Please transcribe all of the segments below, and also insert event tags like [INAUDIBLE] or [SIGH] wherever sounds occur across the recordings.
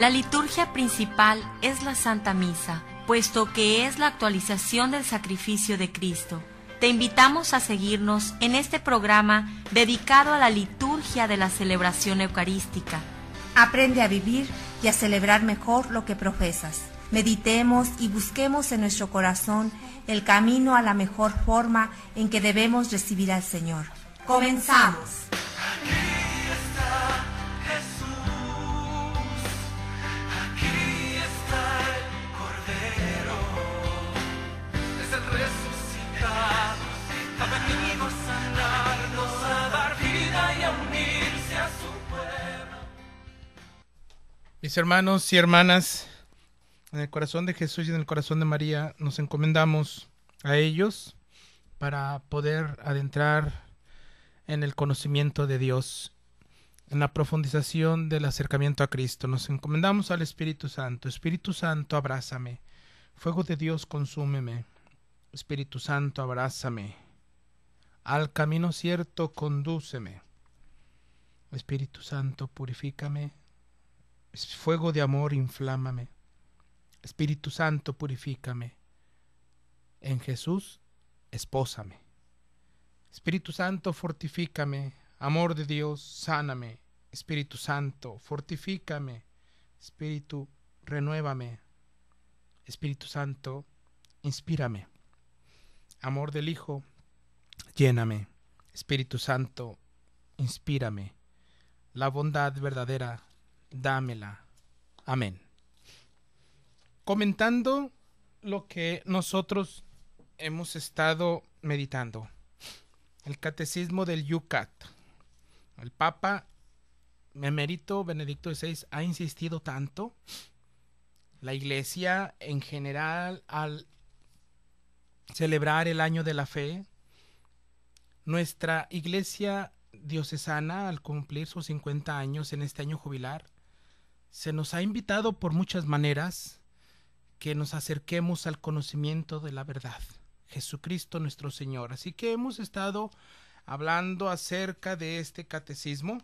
La liturgia principal es la Santa Misa, puesto que es la actualización del sacrificio de Cristo. Te invitamos a seguirnos en este programa dedicado a la liturgia de la celebración eucarística. Aprende a vivir y a celebrar mejor lo que profesas. Meditemos y busquemos en nuestro corazón el camino a la mejor forma en que debemos recibir al Señor. Comenzamos. Mis hermanos y hermanas, en el corazón de Jesús y en el corazón de María nos encomendamos a ellos para poder adentrar en el conocimiento de Dios, en la profundización del acercamiento a Cristo. Nos encomendamos al Espíritu Santo. Espíritu Santo, abrázame. Fuego de Dios, consúmeme. Espíritu Santo, abrázame. Al camino cierto, condúceme. Espíritu Santo, purifícame. Fuego de amor, inflámame. Espíritu Santo, purifícame. En Jesús, espósame. Espíritu Santo, fortifícame. Amor de Dios, sáname. Espíritu Santo, fortifícame. Espíritu, renuévame. Espíritu Santo, inspírame. Amor del Hijo, lléname. Espíritu Santo, inspírame. La bondad verdadera, dámela. Amén. Comentando lo que nosotros hemos estado meditando. El catecismo del Yucat. El Papa Emerito Benedicto XVI ha insistido tanto. La Iglesia en general al celebrar el año de la fe. Nuestra Iglesia diocesana al cumplir sus 50 años en este año jubilar se nos ha invitado por muchas maneras que nos acerquemos al conocimiento de la verdad, Jesucristo nuestro Señor. Así que hemos estado hablando acerca de este catecismo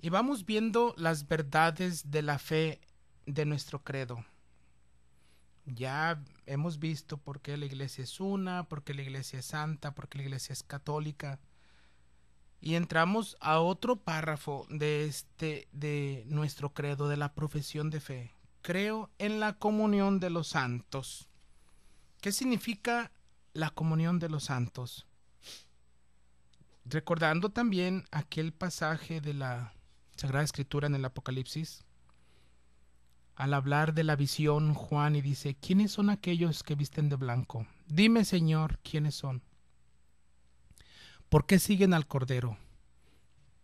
y vamos viendo las verdades de la fe de nuestro credo. Ya hemos visto por qué la iglesia es una, por qué la iglesia es santa, por qué la iglesia es católica y entramos a otro párrafo de este de nuestro credo de la profesión de fe. Creo en la comunión de los santos. ¿Qué significa la comunión de los santos? Recordando también aquel pasaje de la Sagrada Escritura en el Apocalipsis, al hablar de la visión Juan y dice, ¿quiénes son aquellos que visten de blanco? Dime, Señor, ¿quiénes son? ¿Por qué siguen al Cordero?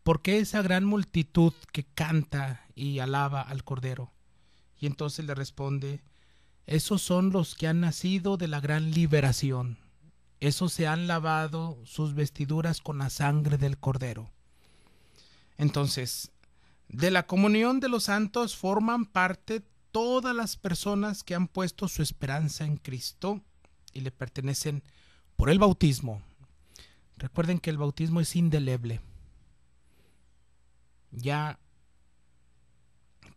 ¿Por qué esa gran multitud que canta y alaba al Cordero? Y entonces le responde, esos son los que han nacido de la gran liberación, esos se han lavado sus vestiduras con la sangre del Cordero. Entonces, de la comunión de los santos forman parte todas las personas que han puesto su esperanza en Cristo y le pertenecen por el bautismo Recuerden que el bautismo es indeleble. Ya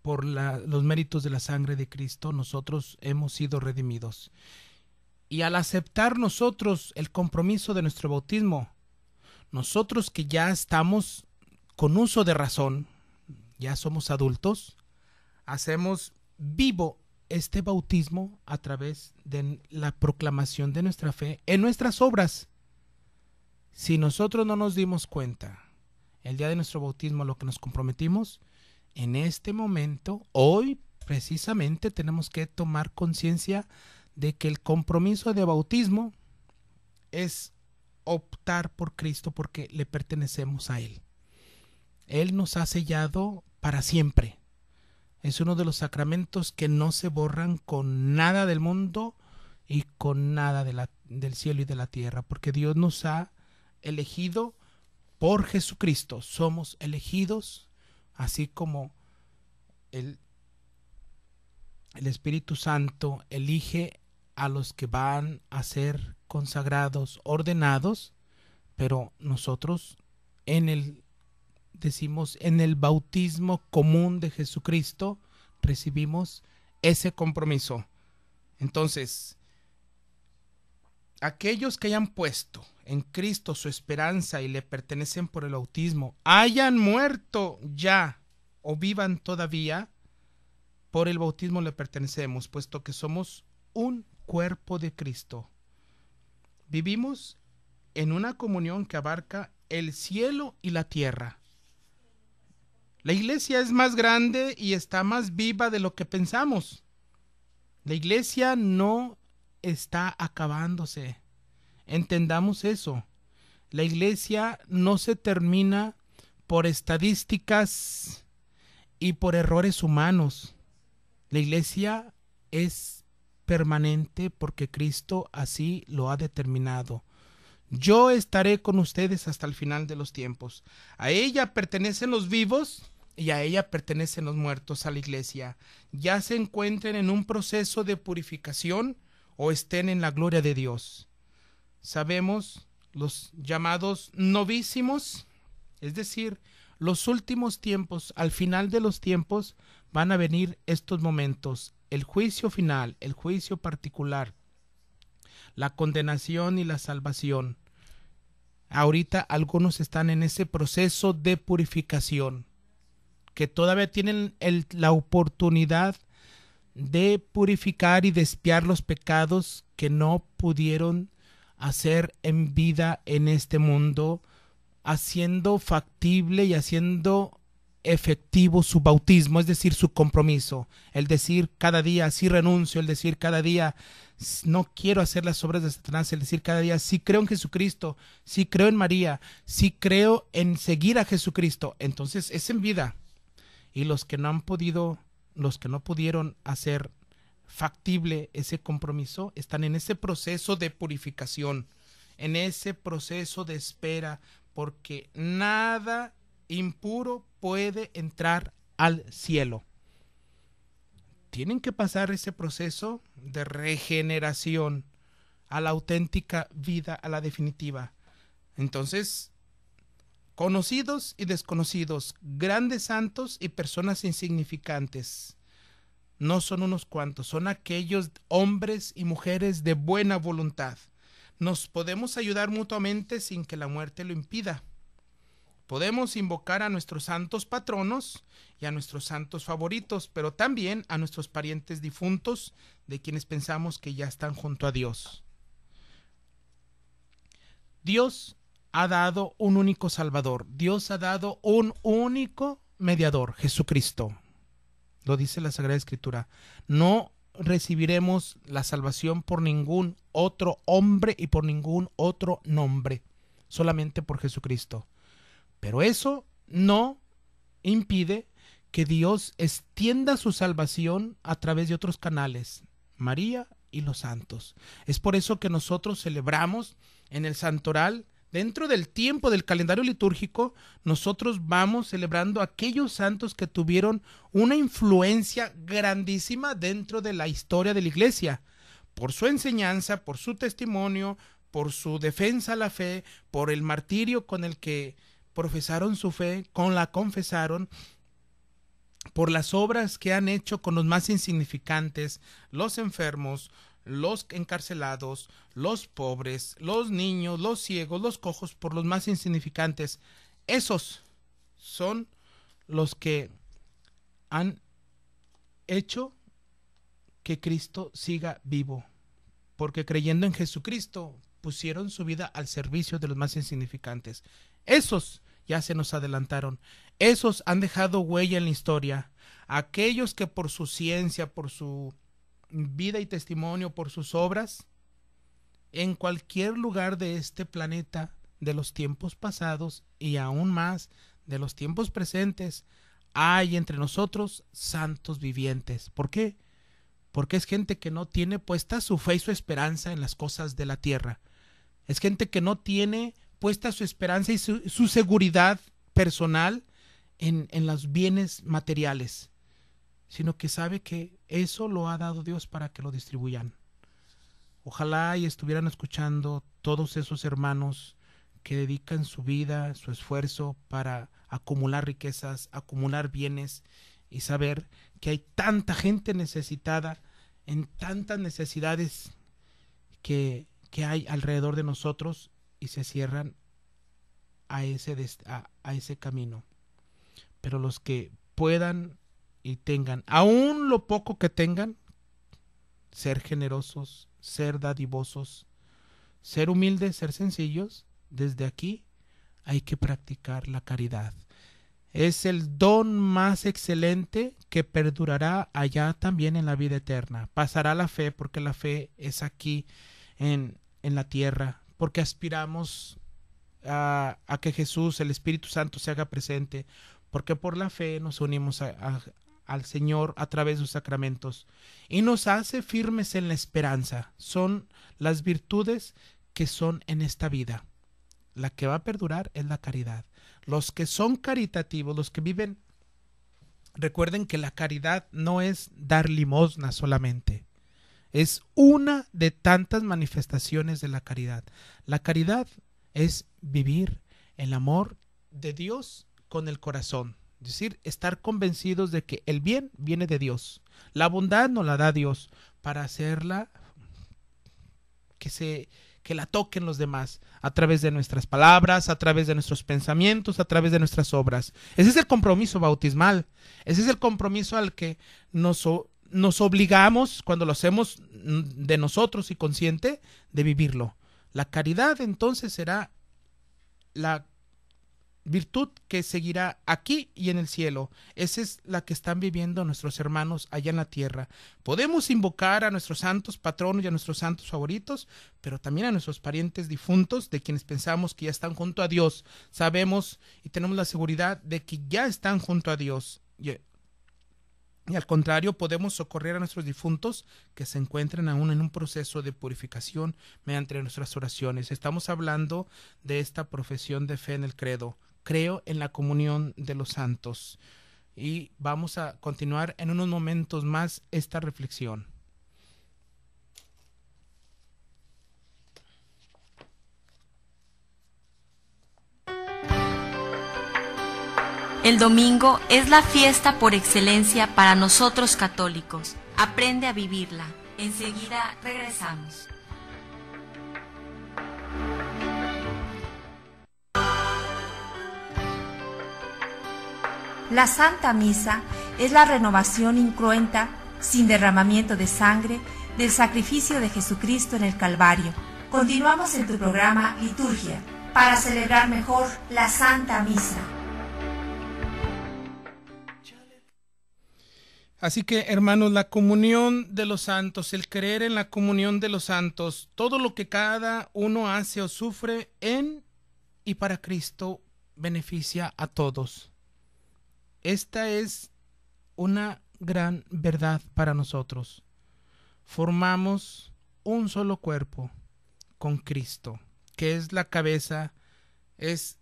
por los méritos de la sangre de Cristo nosotros hemos sido redimidos. Y al aceptar nosotros el compromiso de nuestro bautismo, nosotros que ya estamos con uso de razón, ya somos adultos, hacemos vivo este bautismo a través de la proclamación de nuestra fe en nuestras obras si nosotros no nos dimos cuenta el día de nuestro bautismo, lo que nos comprometimos, en este momento, hoy precisamente, tenemos que tomar conciencia de que el compromiso de bautismo es optar por Cristo porque le pertenecemos a Él. Él nos ha sellado para siempre. Es uno de los sacramentos que no se borran con nada del mundo y con nada del cielo y de la tierra, porque Dios nos ha elegido por Jesucristo, somos elegidos, así como el, el Espíritu Santo elige a los que van a ser consagrados, ordenados, pero nosotros en el, decimos, en el bautismo común de Jesucristo, recibimos ese compromiso. Entonces, aquellos que hayan puesto en Cristo su esperanza y le pertenecen por el bautismo, hayan muerto ya o vivan todavía, por el bautismo le pertenecemos, puesto que somos un cuerpo de Cristo. Vivimos en una comunión que abarca el cielo y la tierra. La iglesia es más grande y está más viva de lo que pensamos. La iglesia no está acabándose. Entendamos eso. La iglesia no se termina por estadísticas y por errores humanos. La iglesia es permanente porque Cristo así lo ha determinado. Yo estaré con ustedes hasta el final de los tiempos. A ella pertenecen los vivos y a ella pertenecen los muertos, a la iglesia. Ya se encuentren en un proceso de purificación o estén en la gloria de Dios. Sabemos los llamados novísimos, es decir, los últimos tiempos, al final de los tiempos, van a venir estos momentos, el juicio final, el juicio particular, la condenación y la salvación. Ahorita algunos están en ese proceso de purificación, que todavía tienen la oportunidad de purificar y despiar los pecados que no pudieron hacer en vida en este mundo, haciendo factible y haciendo efectivo su bautismo, es decir, su compromiso, el decir cada día sí renuncio, el decir cada día no quiero hacer las obras de Satanás, el decir cada día sí creo en Jesucristo, sí creo en María, sí creo en seguir a Jesucristo, entonces es en vida. Y los que no han podido los que no pudieron hacer factible ese compromiso están en ese proceso de purificación, en ese proceso de espera, porque nada impuro puede entrar al cielo. Tienen que pasar ese proceso de regeneración a la auténtica vida, a la definitiva. Entonces, conocidos y desconocidos, grandes santos y personas insignificantes. No son unos cuantos, son aquellos hombres y mujeres de buena voluntad. Nos podemos ayudar mutuamente sin que la muerte lo impida. Podemos invocar a nuestros santos patronos y a nuestros santos favoritos, pero también a nuestros parientes difuntos de quienes pensamos que ya están junto a Dios. Dios ha dado un único Salvador. Dios ha dado un único mediador, Jesucristo. Lo dice la Sagrada Escritura. No recibiremos la salvación por ningún otro hombre y por ningún otro nombre, solamente por Jesucristo. Pero eso no impide que Dios extienda su salvación a través de otros canales, María y los santos. Es por eso que nosotros celebramos en el santoral Dentro del tiempo del calendario litúrgico, nosotros vamos celebrando aquellos santos que tuvieron una influencia grandísima dentro de la historia de la iglesia, por su enseñanza, por su testimonio, por su defensa a la fe, por el martirio con el que profesaron su fe, con la confesaron, por las obras que han hecho con los más insignificantes, los enfermos, los encarcelados, los pobres, los niños, los ciegos, los cojos, por los más insignificantes. Esos son los que han hecho que Cristo siga vivo, porque creyendo en Jesucristo pusieron su vida al servicio de los más insignificantes. Esos ya se nos adelantaron. Esos han dejado huella en la historia. Aquellos que por su ciencia, por su vida y testimonio por sus obras en cualquier lugar de este planeta, de los tiempos pasados y aún más de los tiempos presentes, hay entre nosotros santos vivientes. ¿Por qué? Porque es gente que no tiene puesta su fe y su esperanza en las cosas de la tierra. Es gente que no tiene puesta su esperanza y su, seguridad personal en, en los bienes materiales sino que sabe que eso lo ha dado Dios para que lo distribuyan. Ojalá y estuvieran escuchando todos esos hermanos que dedican su vida, su esfuerzo para acumular riquezas, acumular bienes y saber que hay tanta gente necesitada en tantas necesidades que, que hay alrededor de nosotros y se cierran a ese, a, a ese camino. Pero los que puedan y tengan, aún lo poco que tengan, ser generosos, ser dadivosos, ser humildes, ser sencillos, desde aquí hay que practicar la caridad. Es el don más excelente que perdurará allá también en la vida eterna. Pasará la fe porque la fe es aquí en, en la tierra, porque aspiramos a, que Jesús, el Espíritu Santo, se haga presente, porque por la fe nos unimos a, al Señor a través de sus sacramentos y nos hace firmes en la esperanza. Son las virtudes que son en esta vida. La que va a perdurar es la caridad. Los que son caritativos, los que viven, recuerden que la caridad no es dar limosna solamente. Es una de tantas manifestaciones de la caridad. La caridad es vivir el amor de Dios con el corazón es decir, estar convencidos de que el bien viene de Dios. La bondad nos la da Dios para hacerla que se que la toquen los demás a través de nuestras palabras, a través de nuestros pensamientos, a través de nuestras obras. Ese es el compromiso bautismal. Ese es el compromiso al que nos, nos obligamos cuando lo hacemos de nosotros y consciente de vivirlo. La caridad entonces será la virtud que seguirá aquí y en el cielo. Esa es la que están viviendo nuestros hermanos allá en la tierra. Podemos invocar a nuestros santos patronos y a nuestros santos favoritos, pero también a nuestros parientes difuntos, de quienes pensamos que ya están junto a Dios. Sabemos y tenemos la seguridad de que ya están junto a Dios. Y, al contrario, podemos socorrer a nuestros difuntos que se encuentran aún en un proceso de purificación mediante nuestras oraciones. Estamos hablando de esta profesión de fe en el credo creo en la comunión de los santos. Y vamos a continuar en unos momentos más esta reflexión. El domingo es la fiesta por excelencia para nosotros católicos. Aprende a vivirla. Enseguida regresamos. La Santa Misa es la renovación incruenta, sin derramamiento de sangre, del sacrificio de Jesucristo en el Calvario. Continuamos en tu programa Liturgia para celebrar mejor la Santa Misa. Así que, hermanos, la comunión de los santos, el creer en la comunión de los santos, todo lo que cada uno hace o sufre en y para Cristo beneficia a todos. Esta es una gran verdad para nosotros. Formamos un solo cuerpo con Cristo, que es la cabeza, es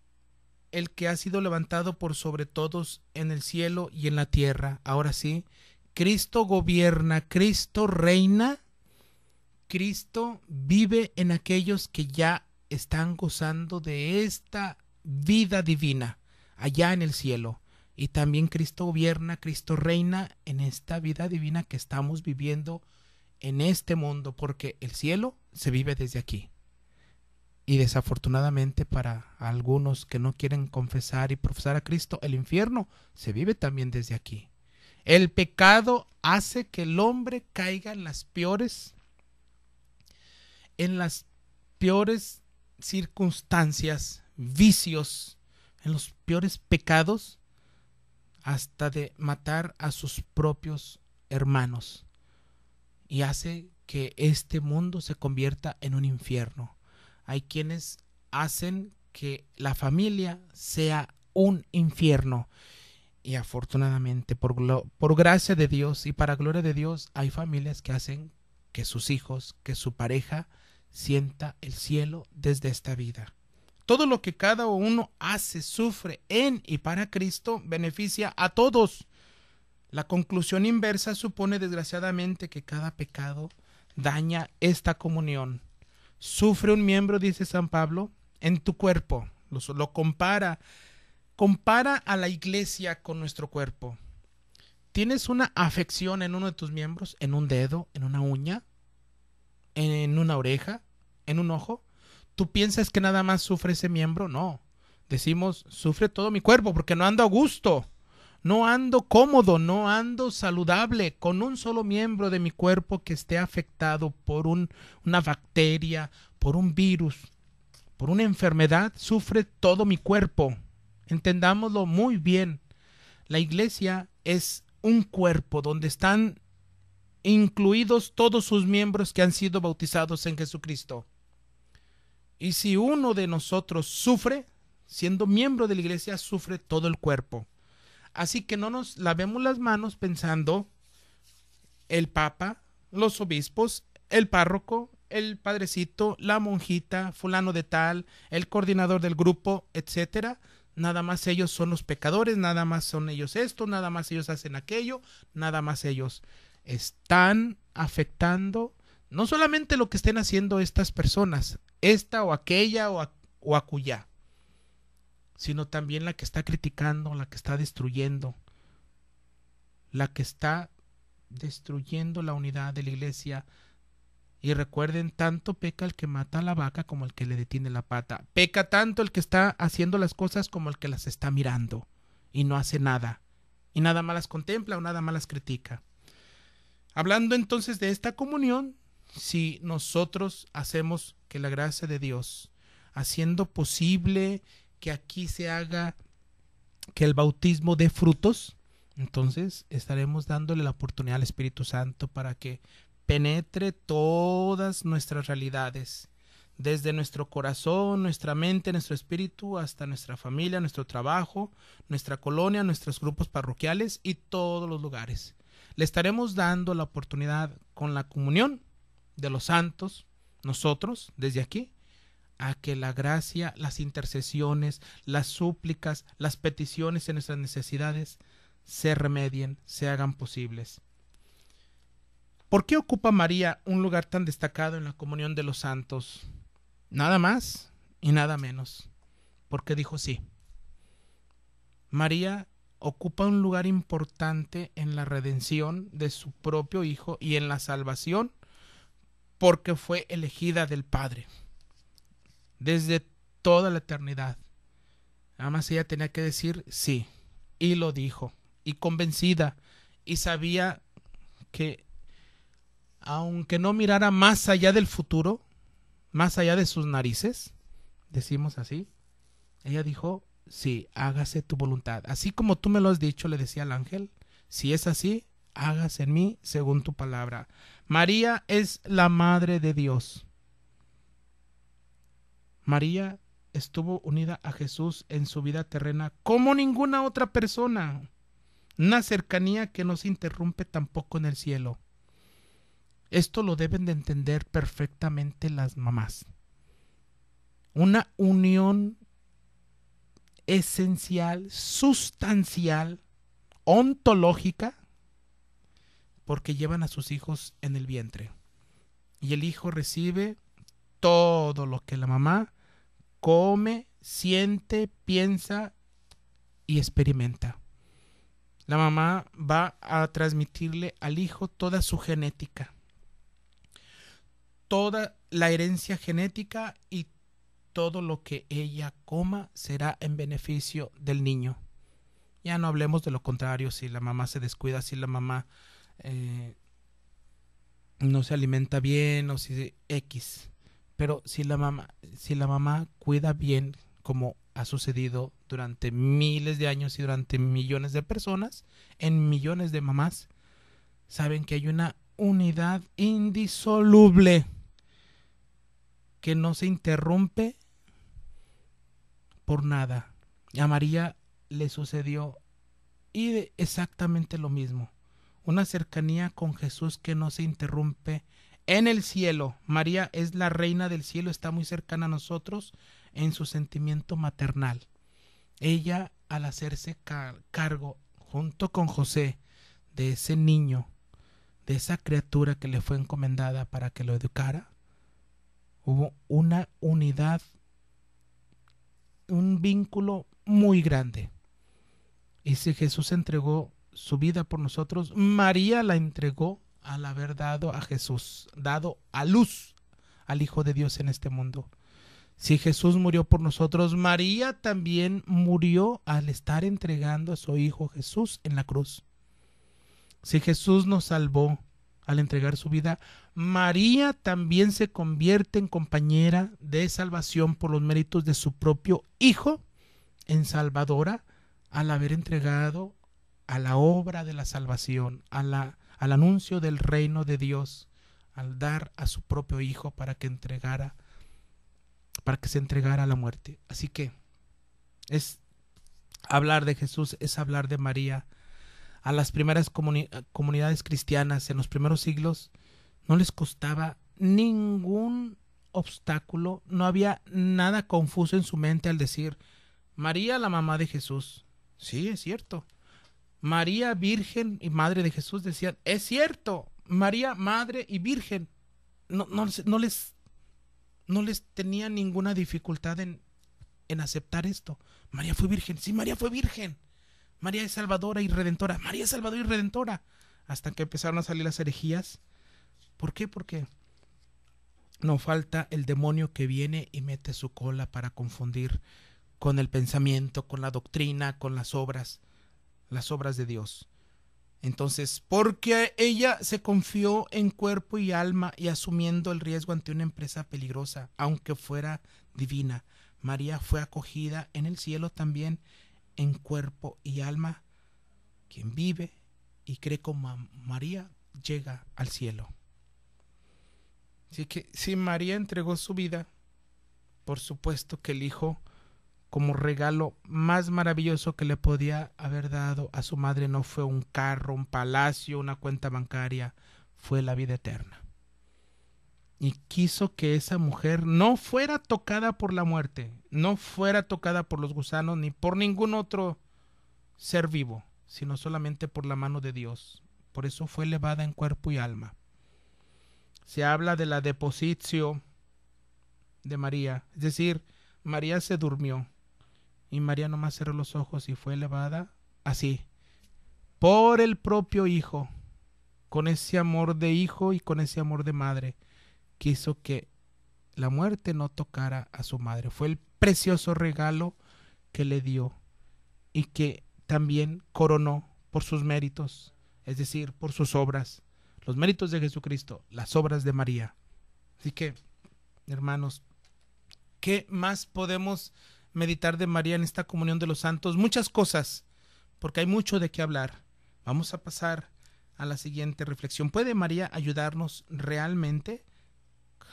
el que ha sido levantado por sobre todos en el cielo y en la tierra. Ahora sí, Cristo gobierna, Cristo reina, Cristo vive en aquellos que ya están gozando de esta vida divina allá en el cielo y también Cristo gobierna, Cristo reina en esta vida divina que estamos viviendo en este mundo, porque el cielo se vive desde aquí. Y desafortunadamente para algunos que no quieren confesar y profesar a Cristo, el infierno se vive también desde aquí. El pecado hace que el hombre caiga en las peores en las peores circunstancias, vicios, en los peores pecados hasta de matar a sus propios hermanos y hace que este mundo se convierta en un infierno. Hay quienes hacen que la familia sea un infierno. Y afortunadamente, por, por gracia de Dios y para gloria de Dios, hay familias que hacen que sus hijos, que su pareja sienta el cielo desde esta vida. Todo lo que cada uno hace, sufre en y para Cristo beneficia a todos. La conclusión inversa supone desgraciadamente que cada pecado daña esta comunión. Sufre un miembro, dice San Pablo, en tu cuerpo. Lo, compara. Compara a la iglesia con nuestro cuerpo. ¿Tienes una afección en uno de tus miembros? ¿En un dedo? ¿En una uña? ¿En una oreja? ¿En un ojo? tú piensas que nada más sufre ese miembro, no. Decimos, sufre todo mi cuerpo porque no ando a gusto, no ando cómodo, no ando saludable con un solo miembro de mi cuerpo que esté afectado por una bacteria, por un virus, por una enfermedad, sufre todo mi cuerpo. Entendámoslo muy bien. La iglesia es un cuerpo donde están incluidos todos sus miembros que han sido bautizados en Jesucristo. Y si uno de nosotros sufre, siendo miembro de la iglesia, sufre todo el cuerpo. Así que no nos lavemos las manos pensando el papa, los obispos, el párroco, el padrecito, la monjita, fulano de tal, el coordinador del grupo, etcétera. Nada más ellos son los pecadores, nada más son ellos esto, nada más ellos hacen aquello, nada más ellos están afectando no solamente lo que estén haciendo estas personas, esta o aquella o, a, o sino también la que está criticando, la que está destruyendo, la que está destruyendo la unidad de la iglesia. Y recuerden, tanto peca el que mata a la vaca como el que le detiene la pata. Peca tanto el que está haciendo las cosas como el que las está mirando y no hace nada. Y nada más las contempla o nada más las critica. Hablando entonces de esta comunión, si nosotros hacemos que la gracia de Dios, haciendo posible que aquí se haga que el bautismo dé frutos, entonces estaremos dándole la oportunidad al Espíritu Santo para que penetre todas nuestras realidades, desde nuestro corazón, nuestra mente, nuestro espíritu, hasta nuestra familia, nuestro trabajo, nuestra colonia, nuestros grupos parroquiales y todos los lugares. Le estaremos dando la oportunidad con la comunión de los santos, nosotros, desde aquí, a que la gracia, las intercesiones, las súplicas, las peticiones en nuestras necesidades se remedien, se hagan posibles. ¿Por qué ocupa María un lugar tan destacado en la comunión de los santos? Nada más y nada menos. Porque dijo sí. María ocupa un lugar importante en la redención de su propio Hijo y en la salvación porque fue elegida del Padre desde toda la eternidad. Nada ella tenía que decir sí, y lo dijo, y convencida, y sabía que aunque no mirara más allá del futuro, más allá de sus narices, decimos así, ella dijo, sí, hágase tu voluntad. Así como tú me lo has dicho, le decía el ángel, si es así, hágase en mí según tu palabra. María es la madre de Dios. María estuvo unida a Jesús en su vida terrena como ninguna otra persona. Una cercanía que no se interrumpe tampoco en el cielo. Esto lo deben de entender perfectamente las mamás. Una unión esencial, sustancial, ontológica porque llevan a sus hijos en el vientre. Y el hijo recibe todo lo que la mamá come, siente, piensa y experimenta. La mamá va a transmitirle al hijo toda su genética, toda la herencia genética y todo lo que ella coma será en beneficio del niño. Ya no hablemos de lo contrario, si la mamá se descuida, si la mamá eh, no se alimenta bien o si X. Pero si la mamá, si la mamá cuida bien, como ha sucedido durante miles de años y durante millones de personas, en millones de mamás, saben que hay una unidad indisoluble que no se interrumpe por nada. A María le sucedió y exactamente lo mismo una cercanía con Jesús que no se interrumpe en el cielo. María es la reina del cielo, está muy cercana a nosotros en su sentimiento maternal. Ella, al hacerse cargo junto con José de ese niño, de esa criatura que le fue encomendada para que lo educara, hubo una unidad, un vínculo muy grande. Y si Jesús entregó su vida por nosotros, María la entregó al haber dado a Jesús, dado a luz al Hijo de Dios en este mundo. Si Jesús murió por nosotros, María también murió al estar entregando a su Hijo Jesús en la cruz. Si Jesús nos salvó al entregar su vida, María también se convierte en compañera de salvación por los méritos de su propio Hijo en Salvadora al haber entregado a la obra de la salvación, a la, al anuncio del reino de Dios, al dar a su propio Hijo para que entregara, para que se entregara a la muerte. Así que es hablar de Jesús, es hablar de María. A las primeras comunidades cristianas en los primeros siglos no les costaba ningún obstáculo, no había nada confuso en su mente al decir María la mamá de Jesús. Sí, es cierto. María Virgen y Madre de Jesús decían, es cierto, María Madre y Virgen. No, no, les, no les tenía ninguna dificultad en, en aceptar esto. María fue virgen, sí, María fue virgen. María es salvadora y redentora, María es salvadora y redentora. Hasta que empezaron a salir las herejías. ¿Por qué? Porque no falta el demonio que viene y mete su cola para confundir con el pensamiento, con la doctrina, con las obras las obras de Dios. Entonces, porque ella se confió en cuerpo y alma y asumiendo el riesgo ante una empresa peligrosa, aunque fuera divina, María fue acogida en el cielo también en cuerpo y alma. Quien vive y cree como María llega al cielo. Así que si María entregó su vida, por supuesto que el Hijo como regalo más maravilloso que le podía haber dado a su madre no fue un carro, un palacio, una cuenta bancaria, fue la vida eterna. Y quiso que esa mujer no fuera tocada por la muerte, no fuera tocada por los gusanos ni por ningún otro ser vivo, sino solamente por la mano de Dios. Por eso fue elevada en cuerpo y alma. Se habla de la deposición de María, es decir, María se durmió, y María nomás cerró los ojos y fue elevada así, por el propio Hijo, con ese amor de Hijo y con ese amor de Madre, quiso que la muerte no tocara a su madre. Fue el precioso regalo que le dio y que también coronó por sus méritos, es decir, por sus obras, los méritos de Jesucristo, las obras de María. Así que, hermanos, ¿qué más podemos meditar de María en esta comunión de los santos, muchas cosas, porque hay mucho de qué hablar. Vamos a pasar a la siguiente reflexión. ¿Puede María ayudarnos realmente?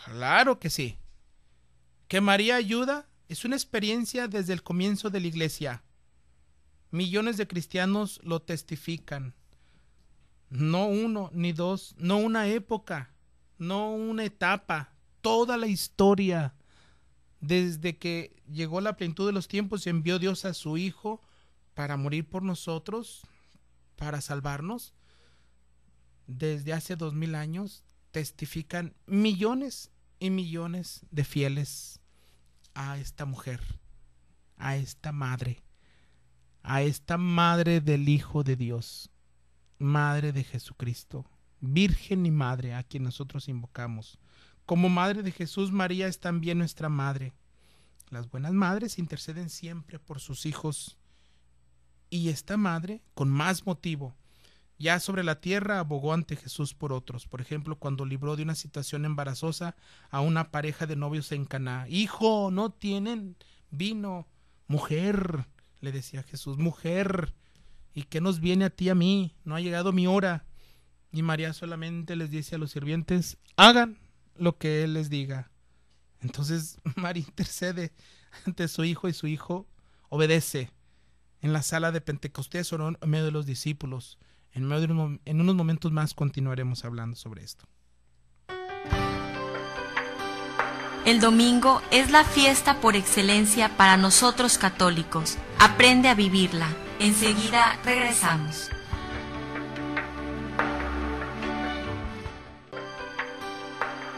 Claro que sí. ¿Que María ayuda? Es una experiencia desde el comienzo de la iglesia. Millones de cristianos lo testifican. No uno, ni dos, no una época, no una etapa, toda la historia desde que llegó la plenitud de los tiempos, y envió Dios a su Hijo para morir por nosotros, para salvarnos. Desde hace dos mil años testifican millones y millones de fieles a esta mujer, a esta madre, a esta madre del Hijo de Dios, madre de Jesucristo, virgen y madre a quien nosotros invocamos. Como Madre de Jesús, María es también nuestra Madre. Las buenas madres interceden siempre por sus hijos. Y esta madre, con más motivo, ya sobre la tierra abogó ante Jesús por otros. Por ejemplo, cuando libró de una situación embarazosa a una pareja de novios en Caná. Hijo, no tienen vino. Mujer, le decía Jesús, mujer, ¿y qué nos viene a ti a mí? No ha llegado mi hora. Y María solamente les dice a los sirvientes, hagan lo que Él les diga. Entonces [LAUGHS] María intercede ante su hijo y su hijo obedece en la sala de Pentecostés o en medio de los discípulos. En, en unos momentos más continuaremos hablando sobre esto. El domingo es la fiesta por excelencia para nosotros católicos. Aprende a vivirla. Enseguida regresamos.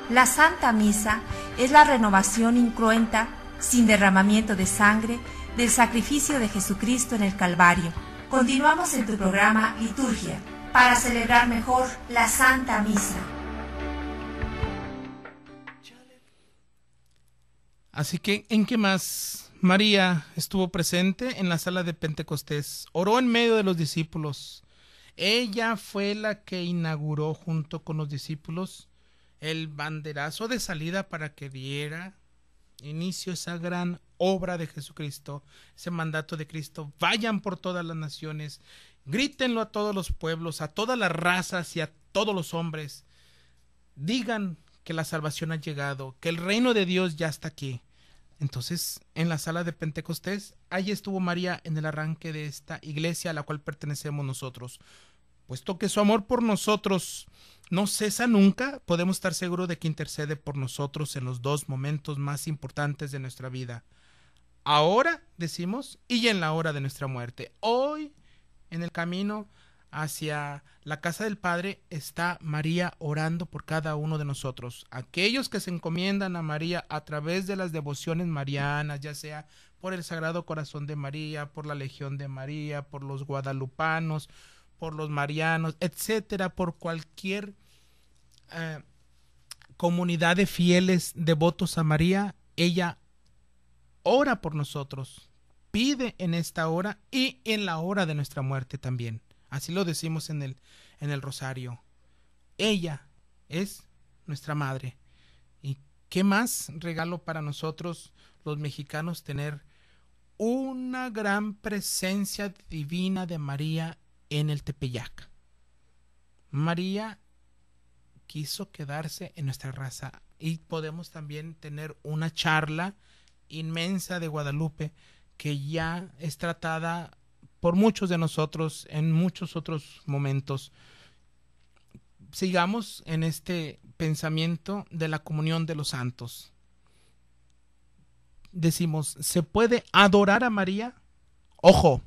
La Santa Misa es la renovación incruenta, sin derramamiento de sangre, del sacrificio de Jesucristo en el Calvario. Continuamos en tu programa Liturgia para celebrar mejor la Santa Misa. Así que, ¿en qué más? María estuvo presente en la sala de Pentecostés, oró en medio de los discípulos. Ella fue la que inauguró junto con los discípulos el banderazo de salida para que diera inicio esa gran obra de Jesucristo, ese mandato de Cristo. Vayan por todas las naciones, grítenlo a todos los pueblos, a todas las razas y a todos los hombres. Digan que la salvación ha llegado, que el reino de Dios ya está aquí. Entonces, en la sala de Pentecostés, allí estuvo María en el arranque de esta iglesia a la cual pertenecemos nosotros. Puesto que su amor por nosotros no cesa nunca, podemos estar seguros de que intercede por nosotros en los dos momentos más importantes de nuestra vida. Ahora, decimos, y en la hora de nuestra muerte. Hoy, en el camino hacia la casa del Padre, está María orando por cada uno de nosotros. Aquellos que se encomiendan a María a través de las devociones marianas, ya sea por el Sagrado Corazón de María, por la Legión de María, por los guadalupanos, por los marianos, etcétera, por cualquier eh, comunidad de fieles devotos a María, ella ora por nosotros, pide en esta hora y en la hora de nuestra muerte también. Así lo decimos en el, en el rosario. Ella es nuestra madre. ¿Y qué más regalo para nosotros los mexicanos tener una gran presencia divina de María en el Tepeyac. María quiso quedarse en nuestra raza y podemos también tener una charla inmensa de Guadalupe que ya es tratada por muchos de nosotros en muchos otros momentos. Sigamos en este pensamiento de la comunión de los santos. Decimos, ¿se puede adorar a María? Ojo,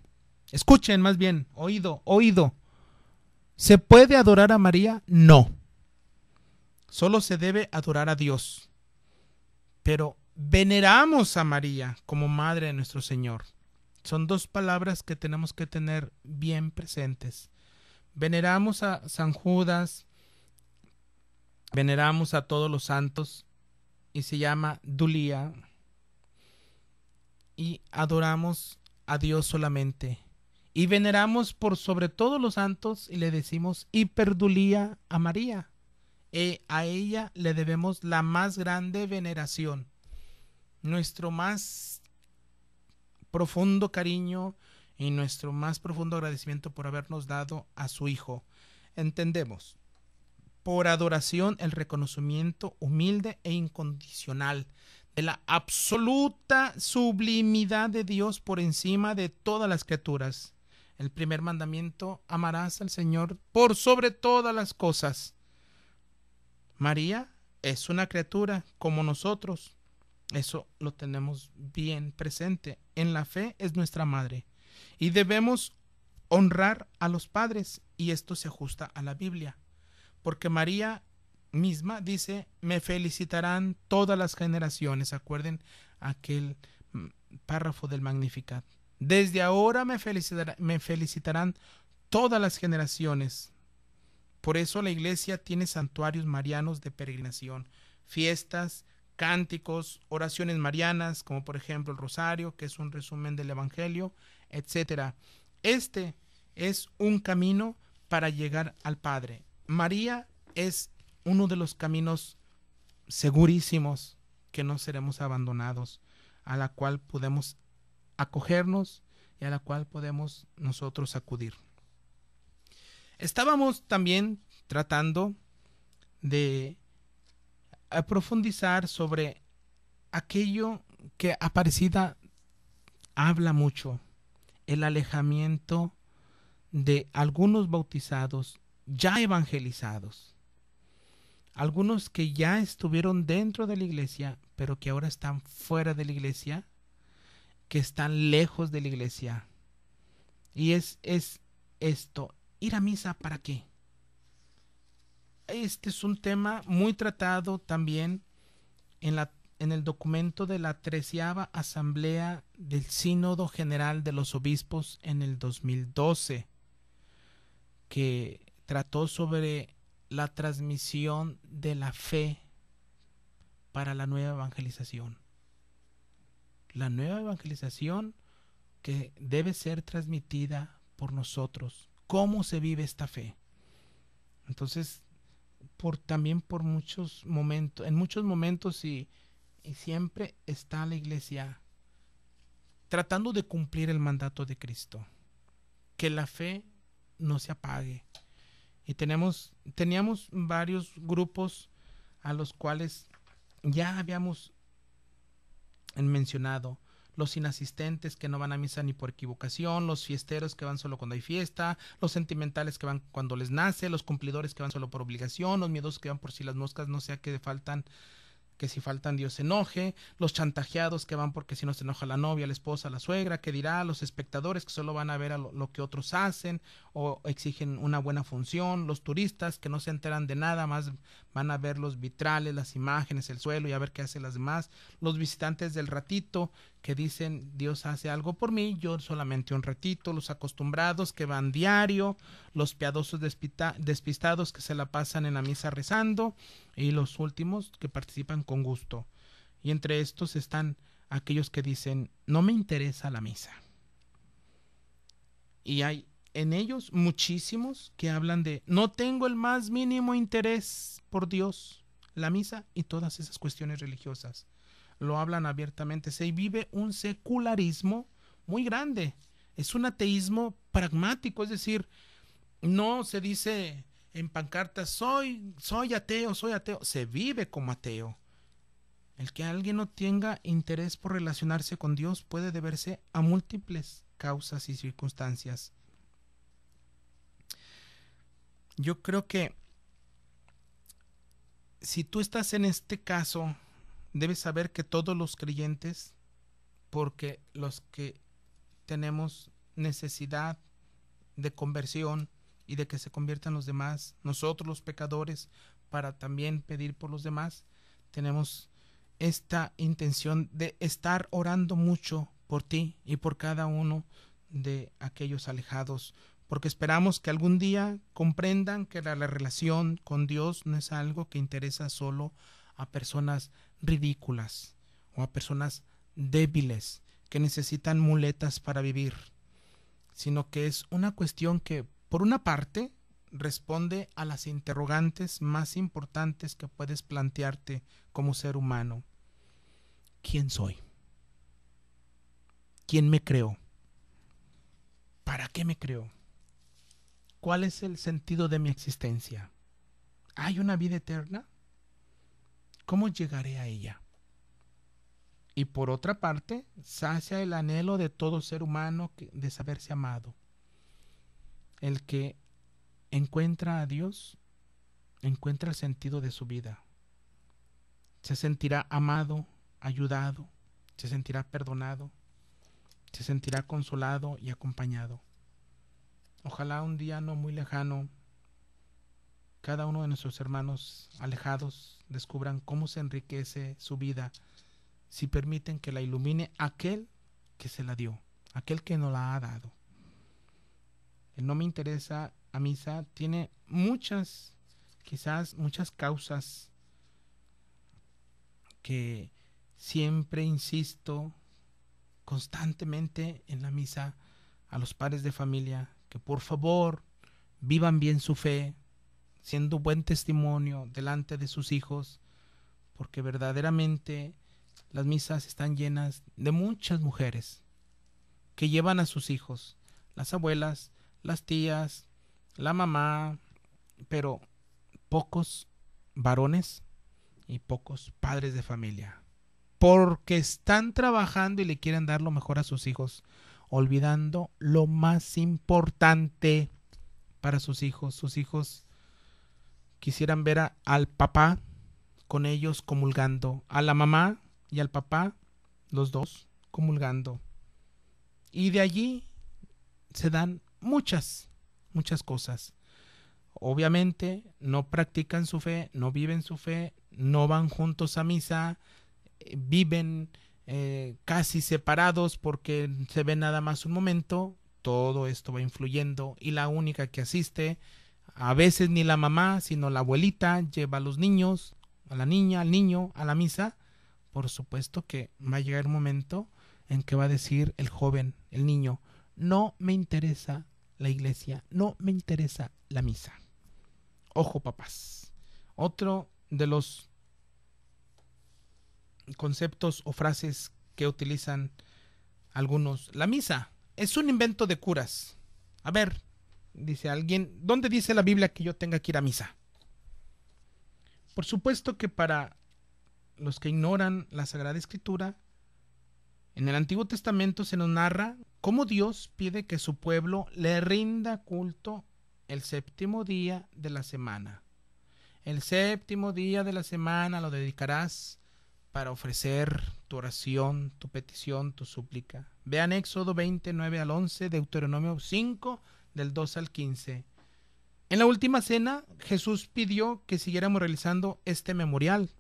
Escuchen más bien, oído, oído. ¿Se puede adorar a María? No. Solo se debe adorar a Dios. Pero veneramos a María como Madre de nuestro Señor. Son dos palabras que tenemos que tener bien presentes. Veneramos a San Judas, veneramos a todos los santos y se llama Dulía. Y adoramos a Dios solamente y veneramos por sobre todos los santos y le decimos hiperdulía a María. y eh, a ella le debemos la más grande veneración, nuestro más profundo cariño y nuestro más profundo agradecimiento por habernos dado a su Hijo. Entendemos por adoración el reconocimiento humilde e incondicional de la absoluta sublimidad de Dios por encima de todas las criaturas el primer mandamiento, amarás al Señor por sobre todas las cosas. María es una criatura como nosotros. Eso lo tenemos bien presente. En la fe es nuestra madre. Y debemos honrar a los padres. Y esto se ajusta a la Biblia. Porque María misma dice, me felicitarán todas las generaciones. Acuerden aquel mm, párrafo del Magnificat. Desde ahora me, felicitarán todas las generaciones. Por eso la iglesia tiene santuarios marianos de peregrinación, fiestas, cánticos, oraciones marianas, como por ejemplo el rosario, que es un resumen del Evangelio, etc. Este es un camino para llegar al Padre. María es uno de los caminos segurísimos que no seremos abandonados, a la cual podemos acogernos y a la cual podemos nosotros acudir. Estábamos también tratando de eh, profundizar sobre aquello que Aparecida habla mucho, el alejamiento de algunos bautizados ya evangelizados, algunos que ya estuvieron dentro de la iglesia, pero que ahora están fuera de la iglesia que están lejos de la iglesia. Y es, es esto, ir a misa para qué? Este es un tema muy tratado también en, la, en el documento de la treceava asamblea del Sínodo General de los Obispos en el 2012, que trató sobre la transmisión de la fe para la nueva evangelización la nueva evangelización que debe ser transmitida por nosotros. ¿Cómo se vive esta fe? Entonces, por, también por muchos momentos, en muchos momentos y, y siempre está la iglesia tratando de cumplir el mandato de Cristo. Que la fe no se apague. Y tenemos, teníamos varios grupos a los cuales ya habíamos han mencionado, los inasistentes que no van a misa ni por equivocación, los fiesteros que van solo cuando hay fiesta, los sentimentales que van cuando les nace, los cumplidores que van solo por obligación, los miedos que van por si las moscas no sea que faltan que si faltan Dios se enoje, los chantajeados que van porque si no se enoja la novia, la esposa, la suegra, qué dirá, los espectadores que solo van a ver a lo, lo que otros hacen o exigen una buena función, los turistas que no se enteran de nada más van a ver los vitrales, las imágenes, el suelo y a ver qué hacen las demás, los visitantes del ratito que dicen Dios hace algo por mí, yo solamente un ratito, los acostumbrados que van diario, los piadosos despistados que se la pasan en la misa rezando y los últimos que participan con gusto. Y entre estos están aquellos que dicen no me interesa la misa. Y hay en ellos muchísimos que hablan de no tengo el más mínimo interés por Dios, la misa y todas esas cuestiones religiosas lo hablan abiertamente. Se vive un secularismo muy grande. Es un ateísmo pragmático, es decir, no se dice en pancartas soy, soy ateo, soy ateo. Se vive como ateo. El que alguien no tenga interés por relacionarse con Dios puede deberse a múltiples causas y circunstancias. Yo creo que si tú estás en este caso debes saber que todos los creyentes, porque los que tenemos necesidad de conversión y de que se conviertan los demás, nosotros los pecadores, para también pedir por los demás, tenemos esta intención de estar orando mucho por ti y por cada uno de aquellos alejados, porque esperamos que algún día comprendan que la, relación con Dios no es algo que interesa solo a personas ridículas o a personas débiles que necesitan muletas para vivir, sino que es una cuestión que, por una parte, responde a las interrogantes más importantes que puedes plantearte como ser humano. ¿Quién soy? ¿Quién me creó? ¿Para qué me creó? ¿Cuál es el sentido de mi existencia? ¿Hay una vida eterna? ¿Cómo llegaré a ella? Y por otra parte, sacia el anhelo de todo ser humano de saberse amado. El que encuentra a Dios encuentra el sentido de su vida. Se sentirá amado, ayudado, se sentirá perdonado, se sentirá consolado y acompañado. Ojalá un día no muy lejano cada uno de nuestros hermanos alejados descubran cómo se enriquece su vida si permiten que la ilumine aquel que se la dio, aquel que no la ha dado. El no me interesa a misa tiene muchas, quizás muchas causas que siempre insisto constantemente en la misa a los padres de familia que por favor vivan bien su fe, siendo buen testimonio delante de sus hijos, porque verdaderamente las misas están llenas de muchas mujeres que llevan a sus hijos, las abuelas, las tías, la mamá, pero pocos varones y pocos padres de familia, porque están trabajando y le quieren dar lo mejor a sus hijos, olvidando lo más importante para sus hijos. Sus hijos quisieran ver a, al papá con ellos comulgando, a la mamá y al papá, los dos, comulgando. Y de allí se dan muchas, muchas cosas. Obviamente no practican su fe, no viven su fe, no van juntos a misa, eh, viven eh, casi separados porque se ve nada más un momento. Todo esto va influyendo y la única que asiste a veces ni la mamá, sino la abuelita lleva a los niños, a la niña, al niño, a la misa. Por supuesto que va a llegar un momento en que va a decir el joven, el niño, no me interesa la iglesia, no me interesa la misa. Ojo, papás. Otro de los conceptos o frases que utilizan algunos. La misa es un invento de curas. A ver, Dice alguien, ¿dónde dice la Biblia que yo tenga que ir a misa? Por supuesto que para los que ignoran la Sagrada Escritura, en el Antiguo Testamento se nos narra cómo Dios pide que su pueblo le rinda culto el séptimo día de la semana. El séptimo día de la semana lo dedicarás para ofrecer tu oración, tu petición, tu súplica. Vean Éxodo 29 al 11, Deuteronomio 5 del 2 al 15. En la última cena, Jesús pidió que siguiéramos realizando este memorial.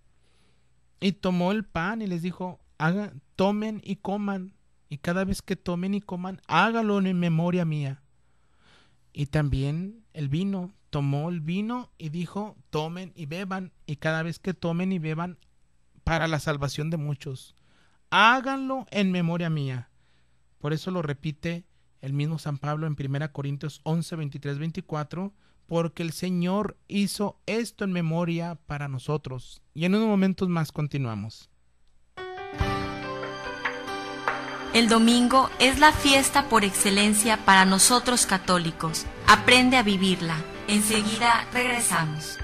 Y tomó el pan y les dijo, Hagan, tomen y coman. Y cada vez que tomen y coman, hágalo en memoria mía. Y también el vino. Tomó el vino y dijo, tomen y beban. Y cada vez que tomen y beban, para la salvación de muchos. Háganlo en memoria mía. Por eso lo repite el mismo San Pablo en 1 Corintios 11, 23, 24, porque el Señor hizo esto en memoria para nosotros. Y en unos momentos más continuamos. El domingo es la fiesta por excelencia para nosotros católicos. Aprende a vivirla. Enseguida regresamos.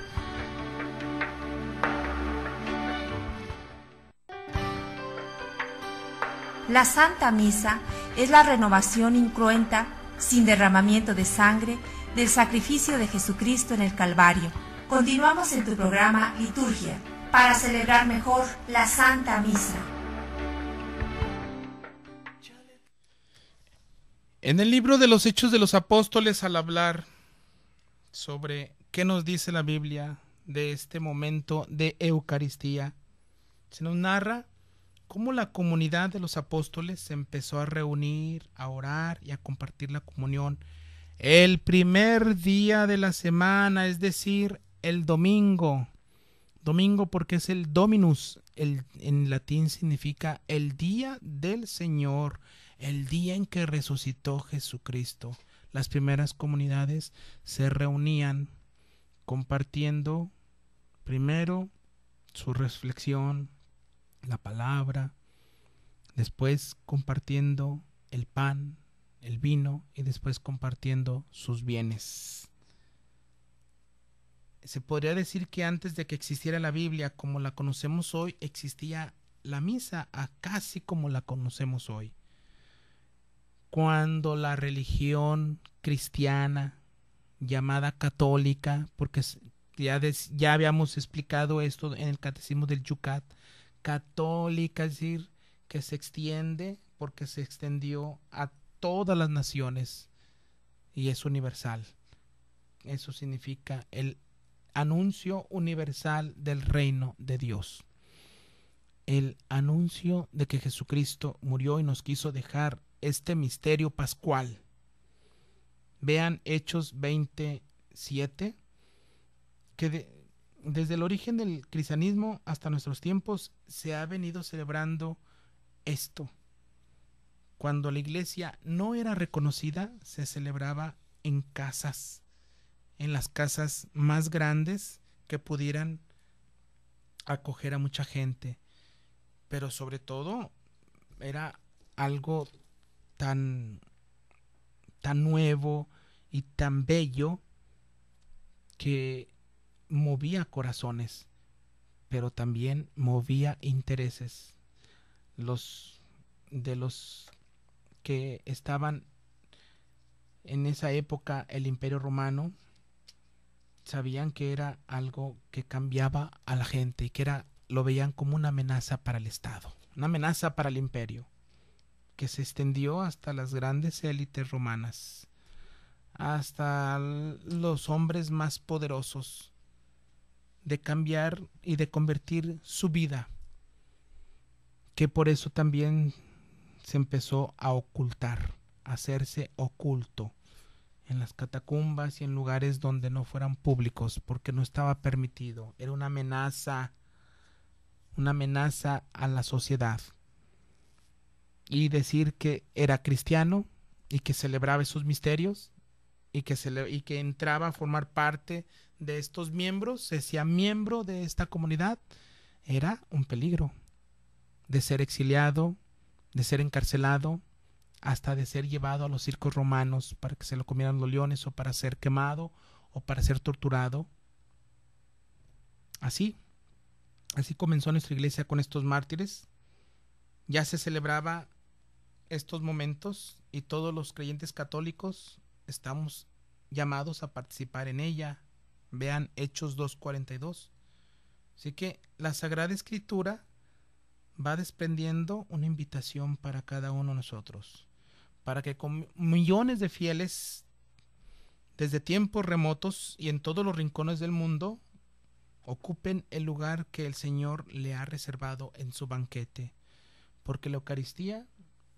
La Santa Misa es la renovación incruenta, sin derramamiento de sangre, del sacrificio de Jesucristo en el Calvario. Continuamos en tu programa Liturgia para celebrar mejor la Santa Misa. En el libro de los Hechos de los Apóstoles, al hablar sobre qué nos dice la Biblia de este momento de Eucaristía, se nos narra cómo la comunidad de los apóstoles se empezó a reunir, a orar y a compartir la comunión. El primer día de la semana, es decir, el domingo. Domingo porque es el Dominus, en latín significa el día del Señor, el día en que resucitó Jesucristo. Las primeras comunidades se reunían compartiendo primero su reflexión, la palabra, después compartiendo el pan, el vino y después compartiendo sus bienes. Se podría decir que antes de que existiera la Biblia como la conocemos hoy, existía la misa a casi como la conocemos hoy. Cuando la religión cristiana, llamada católica, porque ya, ya habíamos explicado esto en el Catecismo del Yucat, católica, es decir, que se extiende porque se extendió a todas las naciones y es universal. Eso significa el anuncio universal del reino de Dios. El anuncio de que Jesucristo murió y nos quiso dejar este misterio pascual. Vean Hechos 27, que desde el origen del cristianismo hasta nuestros tiempos se ha venido celebrando esto. Cuando la iglesia no era reconocida, se celebraba en casas, en las casas más grandes que pudieran acoger a mucha gente. Pero sobre todo era algo tan tan nuevo y tan bello que movía corazones, pero también movía intereses. Los de los que estaban en esa época el imperio romano sabían que era algo que cambiaba a la gente y que era lo veían como una amenaza para el Estado, una amenaza para el imperio, que se extendió hasta las grandes élites romanas, hasta los hombres más poderosos de cambiar y de convertir su vida, que por eso también se empezó a ocultar, a hacerse oculto en las catacumbas y en lugares donde no fueran públicos, porque no estaba permitido, era una amenaza, una amenaza a la sociedad. Y decir que era cristiano y que celebraba esos misterios y que, se le, y que entraba a formar parte de estos miembros, se hacía miembro de esta comunidad, era un peligro de ser exiliado, de ser encarcelado, hasta de ser llevado a los circos romanos para que se lo comieran los leones o para ser quemado o para ser torturado. Así, así comenzó nuestra iglesia con estos mártires. Ya se celebraba estos momentos y todos los creyentes católicos estamos llamados a participar en ella. Vean Hechos 2.42. Así que la Sagrada Escritura va desprendiendo una invitación para cada uno de nosotros, para que con millones de fieles, desde tiempos remotos y en todos los rincones del mundo, ocupen el lugar que el Señor le ha reservado en su banquete, porque la Eucaristía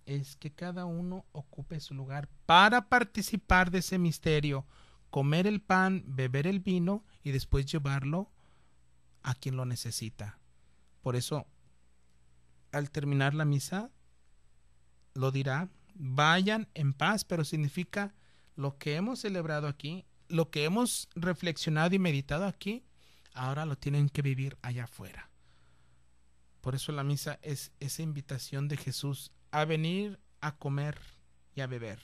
es que cada uno ocupe su lugar para participar de ese misterio, comer el pan, beber el vino y después llevarlo a quien lo necesita. Por eso, al terminar la misa, lo dirá, vayan en paz, pero significa lo que hemos celebrado aquí, lo que hemos reflexionado y meditado aquí, ahora lo tienen que vivir allá afuera. Por eso la misa es esa invitación de Jesús a venir a comer y a beber,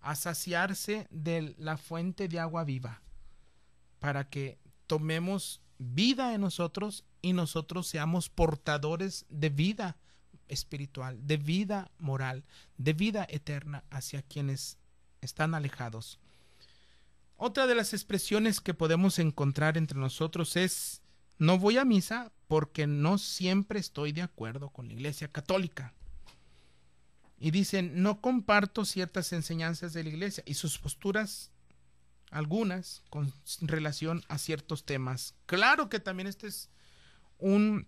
a saciarse de la fuente de agua viva, para que tomemos vida en nosotros y nosotros seamos portadores de vida espiritual, de vida moral, de vida eterna hacia quienes están alejados. Otra de las expresiones que podemos encontrar entre nosotros es no voy a misa porque no siempre estoy de acuerdo con la Iglesia Católica y dicen, no comparto ciertas enseñanzas de la iglesia y sus posturas, algunas, con relación a ciertos temas. Claro que también este es un,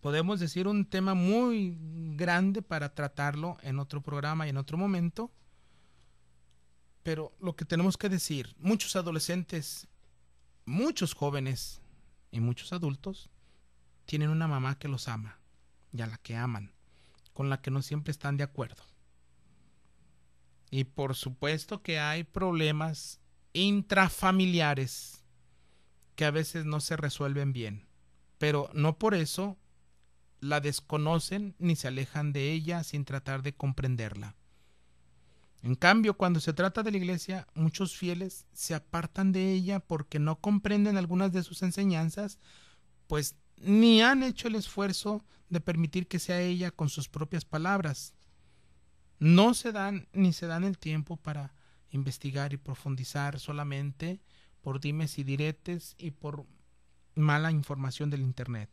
podemos decir, un tema muy grande para tratarlo en otro programa y en otro momento. Pero lo que tenemos que decir, muchos adolescentes, muchos jóvenes y muchos adultos tienen una mamá que los ama y a la que aman con la que no siempre están de acuerdo. Y por supuesto que hay problemas intrafamiliares que a veces no se resuelven bien, pero no por eso la desconocen ni se alejan de ella sin tratar de comprenderla. En cambio, cuando se trata de la iglesia, muchos fieles se apartan de ella porque no comprenden algunas de sus enseñanzas, pues ni han hecho el esfuerzo de permitir que sea ella con sus propias palabras. No se dan ni se dan el tiempo para investigar y profundizar solamente por dimes y diretes y por mala información del Internet.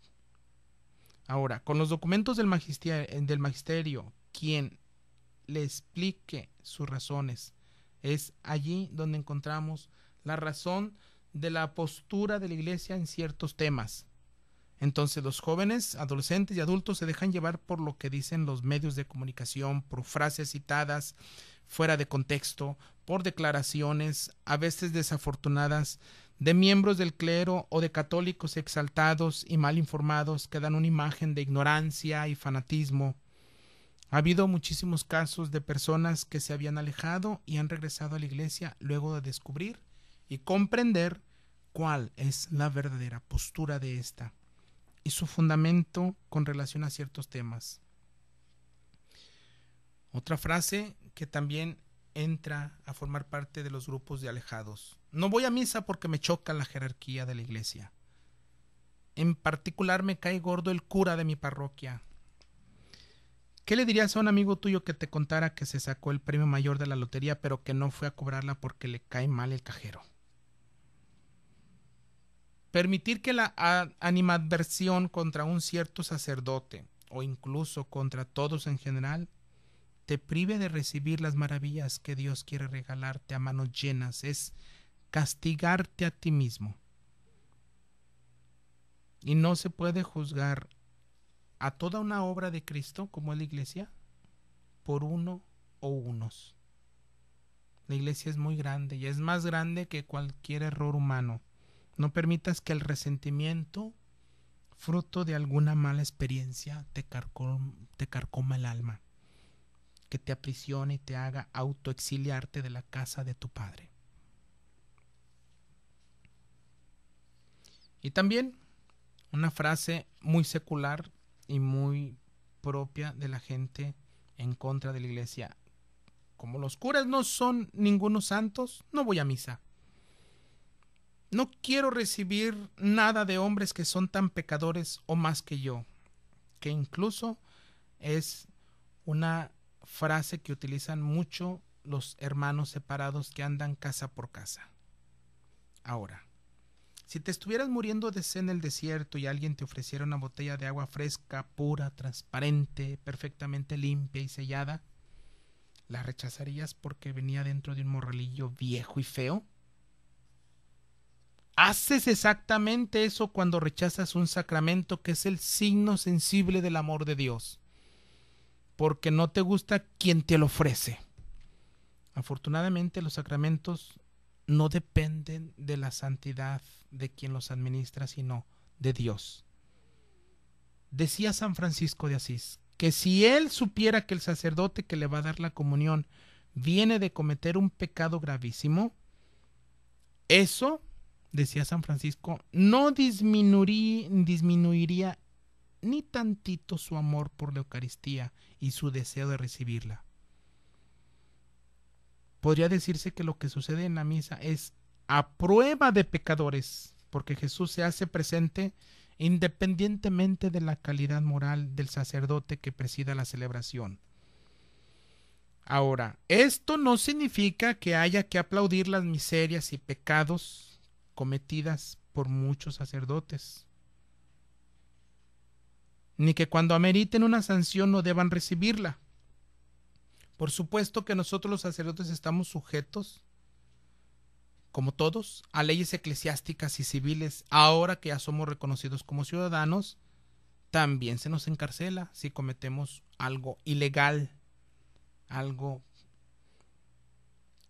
Ahora, con los documentos del, magisterio, quien le explique sus razones, es allí donde encontramos la razón de la postura de la Iglesia en ciertos temas. Entonces los jóvenes, adolescentes y adultos se dejan llevar por lo que dicen los medios de comunicación, por frases citadas fuera de contexto, por declaraciones, a veces desafortunadas, de miembros del clero o de católicos exaltados y mal informados que dan una imagen de ignorancia y fanatismo. Ha habido muchísimos casos de personas que se habían alejado y han regresado a la iglesia luego de descubrir y comprender cuál es la verdadera postura de esta y su fundamento con relación a ciertos temas. Otra frase que también entra a formar parte de los grupos de alejados. No voy a misa porque me choca la jerarquía de la iglesia. En particular me cae gordo el cura de mi parroquia. ¿Qué le dirías a un amigo tuyo que te contara que se sacó el premio mayor de la lotería pero que no fue a cobrarla porque le cae mal el cajero? Permitir que la animadversión contra un cierto sacerdote o incluso contra todos en general te prive de recibir las maravillas que Dios quiere regalarte a manos llenas es castigarte a ti mismo. Y no se puede juzgar a toda una obra de Cristo como es la iglesia por uno o unos. La iglesia es muy grande y es más grande que cualquier error humano. No permitas que el resentimiento, fruto de alguna mala experiencia, te, carcoma el alma, que te aprisione y te haga autoexiliarte de la casa de tu padre. Y también una frase muy secular y muy propia de la gente en contra de la iglesia. Como los curas no son ningunos santos, no voy a misa. No quiero recibir nada de hombres que son tan pecadores o más que yo, que incluso es una frase que utilizan mucho los hermanos separados que andan casa por casa. Ahora, si te estuvieras muriendo de sed en el desierto y alguien te ofreciera una botella de agua fresca, pura, transparente, perfectamente limpia y sellada, ¿la rechazarías porque venía dentro de un morralillo viejo y feo? Haces exactamente eso cuando rechazas un sacramento que es el signo sensible del amor de Dios, porque no te gusta quien te lo ofrece. Afortunadamente los sacramentos no dependen de la santidad de quien los administra, sino de Dios. Decía San Francisco de Asís que si él supiera que el sacerdote que le va a dar la comunión viene de cometer un pecado gravísimo, eso decía San Francisco, no disminuiría, ni tantito su amor por la Eucaristía y su deseo de recibirla. Podría decirse que lo que sucede en la misa es a prueba de pecadores, porque Jesús se hace presente independientemente de la calidad moral del sacerdote que presida la celebración. Ahora, esto no significa que haya que aplaudir las miserias y pecados cometidas por muchos sacerdotes, ni que cuando ameriten una sanción no deban recibirla. Por supuesto que nosotros los sacerdotes estamos sujetos, como todos, a leyes eclesiásticas y civiles. Ahora que ya somos reconocidos como ciudadanos, también se nos encarcela si cometemos algo ilegal, algo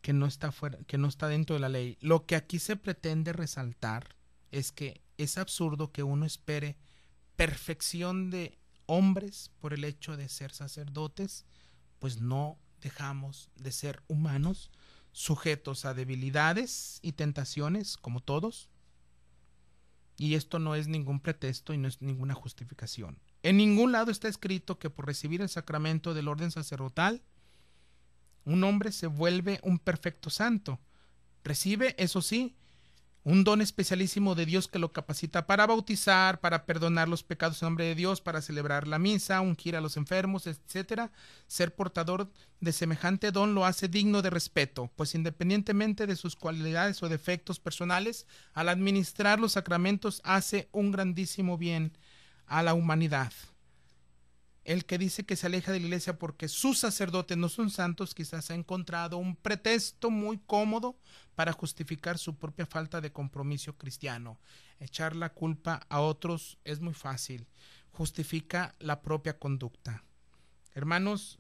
que no está fuera, que no está dentro de la ley. Lo que aquí se pretende resaltar es que es absurdo que uno espere perfección de hombres por el hecho de ser sacerdotes, pues no dejamos de ser humanos, sujetos a debilidades y tentaciones, como todos. Y esto no es ningún pretexto y no es ninguna justificación. En ningún lado está escrito que por recibir el sacramento del orden sacerdotal un hombre se vuelve un perfecto santo. Recibe, eso sí, un don especialísimo de Dios que lo capacita para bautizar, para perdonar los pecados en nombre de Dios, para celebrar la misa, ungir a los enfermos, etc. Ser portador de semejante don lo hace digno de respeto, pues independientemente de sus cualidades o defectos personales, al administrar los sacramentos hace un grandísimo bien a la humanidad el que dice que se aleja de la iglesia porque sus sacerdotes no son santos, quizás ha encontrado un pretexto muy cómodo para justificar su propia falta de compromiso cristiano. Echar la culpa a otros es muy fácil, justifica la propia conducta. Hermanos,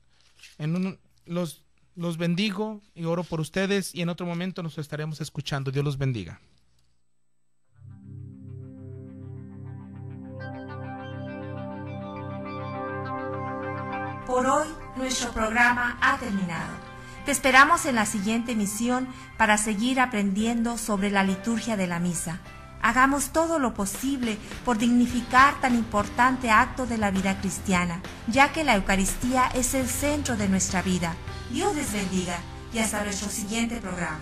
en los, los bendigo y oro por ustedes y en otro momento nos estaremos escuchando. Dios los bendiga. Por hoy nuestro programa ha terminado. Te esperamos en la siguiente misión para seguir aprendiendo sobre la liturgia de la misa. Hagamos todo lo posible por dignificar tan importante acto de la vida cristiana, ya que la Eucaristía es el centro de nuestra vida. Dios les bendiga y hasta nuestro siguiente programa.